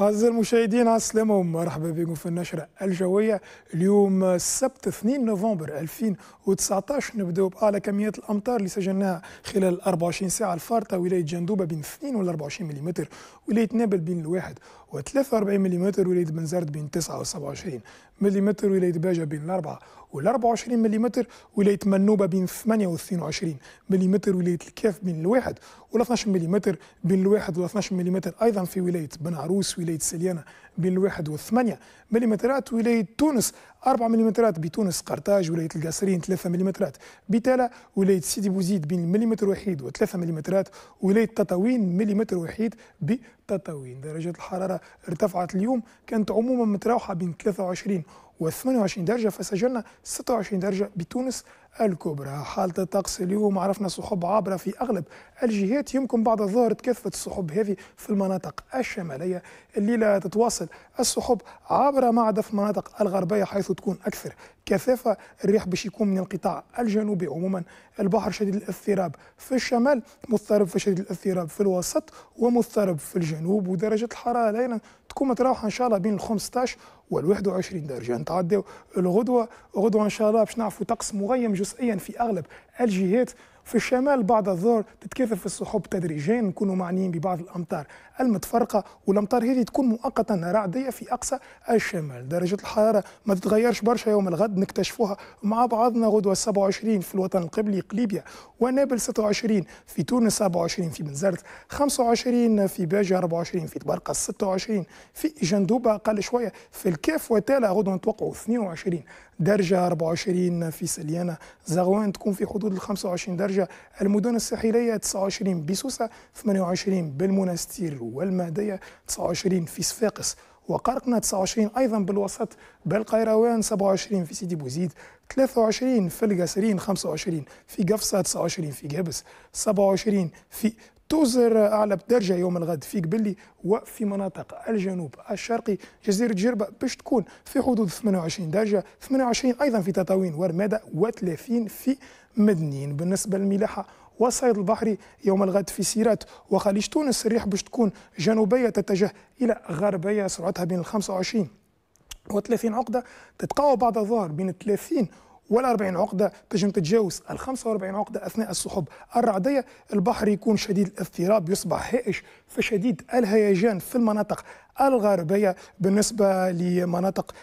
أعزائي المشاهدين عسلامة ومرحبا بكم في النشرة الجوية اليوم السبت 2 نوفمبر 2019 نبداو بأعلى كميات الأمطار اللي سجلناها خلال 24 ساعة الفارطة ولاية جندوبة بين 2 و 24 ملم ولاية نابل بين الواحد و 43 ملم ولاية بنزرت بين 9 و 27 ملم ولاية باجة بين 4 وال 24 ملم ولايه منوبه بين 8 و 22 ملم ولايه الكاف بين الواحد وال 12 ملم بين الواحد وال 12 ملم ايضا في ولايه بن عروس ولايه سليانه بين الواحد والثمانية ملم ولاية تونس 4 ملم بتونس قرطاج ولاية القاصرين 3 ملم بتالا ولاية سيدي بوزيد بين الملم وحيد و3 ملم ولاية تطاوين ملم وحيد ب تتوين درجة الحرارة ارتفعت اليوم كانت عموما متراوحة بين 23 و 28 درجة فسجلنا 26 درجة بتونس الكبرى حالة الطقس اليوم عرفنا سحب عابرة في أغلب الجهات يمكن بعد الظهر تكثفت السحب هذه في المناطق الشمالية الليلة تتواصل السحب عابرة ما عدا في المناطق الغربية حيث تكون أكثر كثافة الريح باش يكون من القطاع الجنوبي عموما البحر شديد الاضطراب في الشمال مضطرب في شديد الاضطراب في الوسط ومضطرب في الجنوب ودرجة الحرارة ليلا تكون متراوحة إن شاء الله بين ال 15 وال21 درجه نتعداو الغدوه غدوه ان شاء الله باش نعرفوا طقس مغيم جزئيا في اغلب الجهات في الشمال بعد الظهر تتكاثف السحب تدريجيا نكونوا معنيين ببعض الامطار المتفرقه والامطار هذه تكون مؤقتا رعديه في اقصى الشمال درجه الحراره ما تتغيرش برشا يوم الغد نكتشفوها مع بعضنا غدوه 27 في الوطن القبلي قليبيا ونابل 26 في تونس 27 في بنزرت 25 في باجة 24 في تبرقة 26 في جندوبة أقل شوية في الكاف وتالا غدوة نتوقعوا 22 درجة 24 في سليانة زغوان تكون في حدود ال 25 درجة المدن الساحلية 29 بسوسة 28 بالمنستير والمهدية 29 في صفاقس وقرقنا 29 ايضا بالوسط بالقيروان 27 في سيدي بوزيد 23 في القاسرين 25 في قفصه 29 في قابس 27 في توزر اعلى درجه يوم الغد في قبلي وفي مناطق الجنوب الشرقي جزيره جربه باش تكون في حدود 28 درجه 28 ايضا في تطاوين ورماده و30 في مدنين بالنسبه للملاحه والصيد البحري يوم الغد في سيرات وخليج تونس الريح باش تكون جنوبيه تتجه الى غربيه سرعتها بين ال 25 و 30 عقده تتقاوى بعد الظهر بين 30 والأربعين عقدة باش تتجاوز الخمسة وأربعين عقدة أثناء السحب الرعدية البحر يكون شديد الاضطراب يصبح هائج فشديد الهيجان في المناطق الغربية بالنسبة لمناطق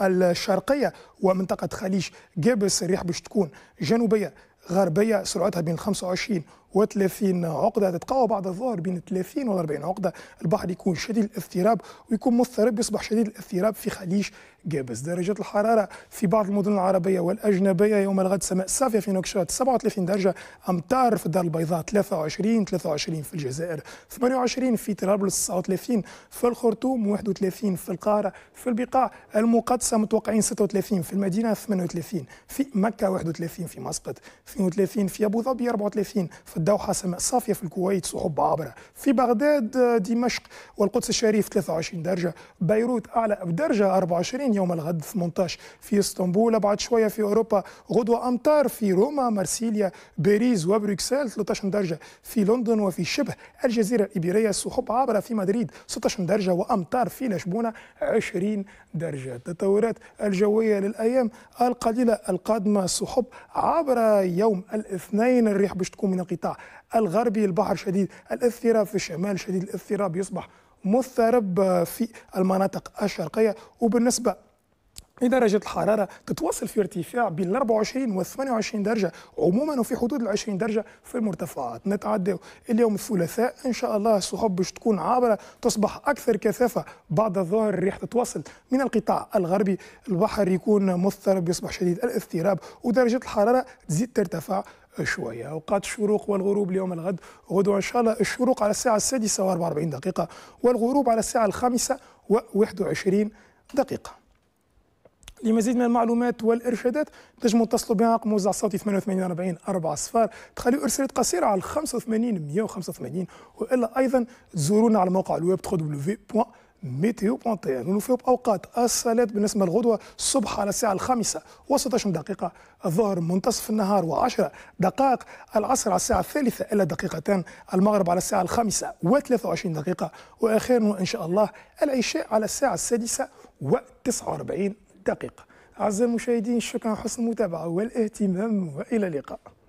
الشرقية ومنطقة خليج جابس الريح باش تكون جنوبية غربية سرعتها بين 25 و30 عقده تتقوى بعد الظهر بين 30 و 40 عقده البحر يكون شديد الاضطراب ويكون مضطرب يصبح شديد الاضطراب في خليج جابس درجات الحراره في بعض المدن العربيه والاجنبيه يوم الغد سماء صافيه في نوكشوت 37 درجه امتار في الدار البيضاء 23 23 في الجزائر 28 في طرابلس 39 في الخرطوم 31 في القاهره في البقاع المقدسه متوقعين 36 في المدينه 38 في مكه 31 في مسقط 32 في ابو ظبي 34 في الدوحة سماء صافية في الكويت سحب عابرة في بغداد آه، دمشق والقدس الشريف 23 درجة بيروت أعلى بدرجة 24 يوم الغد 18 في اسطنبول أبعد شوية في أوروبا غدوة أمطار في روما مرسيليا باريس وبروكسل 13 درجة في لندن وفي شبه الجزيرة الإيبيرية سحب عابرة في مدريد 16 درجة وأمطار في لشبونة 20 درجة التطورات الجوية للأيام القليلة القادمة سحب عبر يوم الاثنين الريح باش تكون من القطاع الغربي البحر شديد الاضطراب في الشمال شديد الاضطراب يصبح مضطرب آه، في المناطق الشرقية وبالنسبة لدرجة الحرارة تتواصل في ارتفاع بين 24 و 28 درجة عموما وفي حدود ال 20 درجة في المرتفعات نتعدى اليوم الثلاثاء إن شاء الله السحب باش تكون عابرة تصبح أكثر كثافة بعد الظهر الريح تتواصل من القطاع الغربي البحر يكون مضطرب يصبح شديد الاضطراب ودرجة الحرارة تزيد ترتفع شوية أوقات الشروق والغروب اليوم الغد غدو إن شاء الله الشروق على الساعة السادسة و44 دقيقة والغروب على الساعة الخامسة و21 دقيقة لمزيد من المعلومات والارشادات تنجموا تتصلوا بها رقم موزع صوتي 8840 4 صفار تخليوا ارسالات قصيره على 85 185 والا ايضا تزورونا على موقع الويب www. ميتيو بونتي نوفيو باوقات الصلاه بالنسبه للغدوه الصبح على الساعه الخامسه و16 دقيقه الظهر منتصف النهار و10 دقائق العصر على الساعه الثالثه الا دقيقتان المغرب على الساعه الخامسه و23 دقيقه واخيرا ان شاء الله العشاء على الساعه السادسه و49 دقيقه اعزائي المشاهدين شكرا حسن المتابعه والاهتمام والى اللقاء